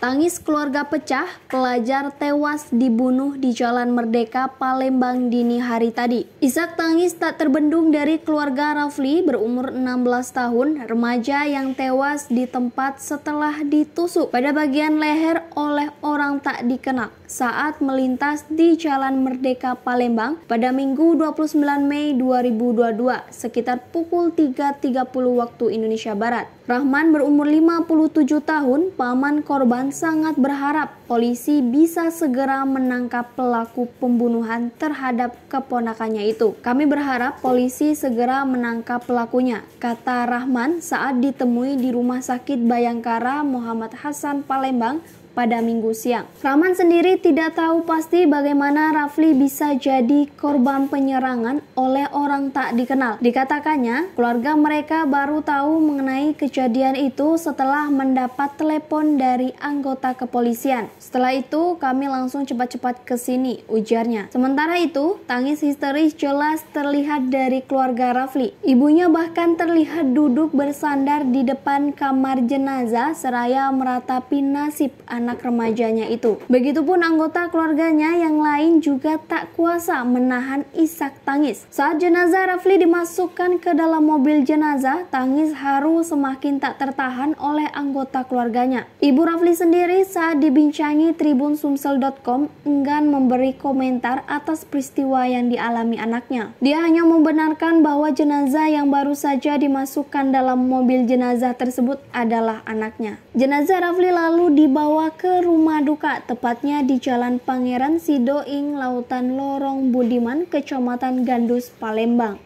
Tangis keluarga pecah, pelajar tewas dibunuh di Jalan Merdeka, Palembang dini hari tadi. Isak tangis tak terbendung dari keluarga Rafli berumur 16 tahun, remaja yang tewas di tempat setelah ditusuk pada bagian leher oleh orang tak dikenal saat melintas di Jalan Merdeka, Palembang pada Minggu 29 Mei 2022 sekitar pukul 3.30 waktu Indonesia Barat. Rahman berumur 57 tahun, paman korban sangat berharap polisi bisa segera menangkap pelaku pembunuhan terhadap keponakannya itu. Kami berharap polisi segera menangkap pelakunya, kata Rahman saat ditemui di Rumah Sakit Bayangkara Muhammad Hasan Palembang pada minggu siang. Rahman sendiri tidak tahu pasti bagaimana Rafli bisa jadi korban penyerangan oleh orang tak dikenal. Dikatakannya, keluarga mereka baru tahu mengenai kejadian itu setelah mendapat telepon dari anggota kepolisian. Setelah itu, kami langsung cepat-cepat ke sini, ujarnya. Sementara itu, tangis histeris jelas terlihat dari keluarga Rafli. Ibunya bahkan terlihat duduk bersandar di depan kamar jenazah seraya meratapi nasib anak anak remajanya itu. Begitupun anggota keluarganya yang lain juga tak kuasa menahan isak tangis. Saat jenazah Rafli dimasukkan ke dalam mobil jenazah, tangis haru semakin tak tertahan oleh anggota keluarganya. Ibu Rafli sendiri saat dibincangi tribunsumsel.com enggan memberi komentar atas peristiwa yang dialami anaknya. Dia hanya membenarkan bahwa jenazah yang baru saja dimasukkan dalam mobil jenazah tersebut adalah anaknya. Jenazah Rafli lalu dibawa ke rumah duka, tepatnya di Jalan Pangeran Sidoing, Lautan Lorong Budiman, Kecamatan Gandus, Palembang.